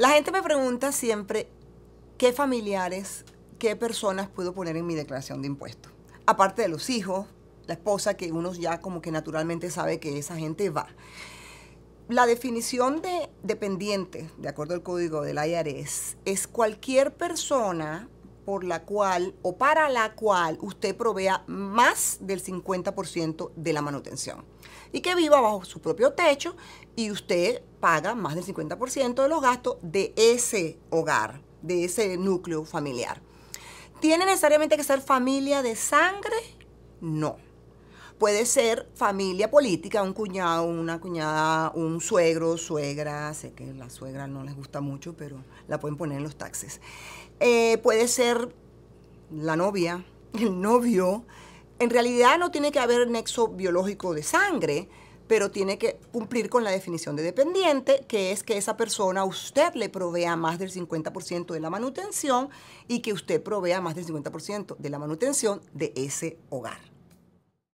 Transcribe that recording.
La gente me pregunta siempre qué familiares, qué personas puedo poner en mi declaración de impuestos. Aparte de los hijos, la esposa, que uno ya como que naturalmente sabe que esa gente va. La definición de dependiente, de acuerdo al código del IRS, e, es cualquier persona por la cual o para la cual usted provea más del 50% de la manutención y que viva bajo su propio techo y usted paga más del 50% de los gastos de ese hogar, de ese núcleo familiar. ¿Tiene necesariamente que ser familia de sangre? No puede ser familia política, un cuñado, una cuñada, un suegro, suegra, sé que la suegra no les gusta mucho, pero la pueden poner en los taxes. Eh, puede ser la novia, el novio. En realidad no tiene que haber nexo biológico de sangre, pero tiene que cumplir con la definición de dependiente, que es que esa persona usted le provea más del 50% de la manutención y que usted provea más del 50% de la manutención de ese hogar.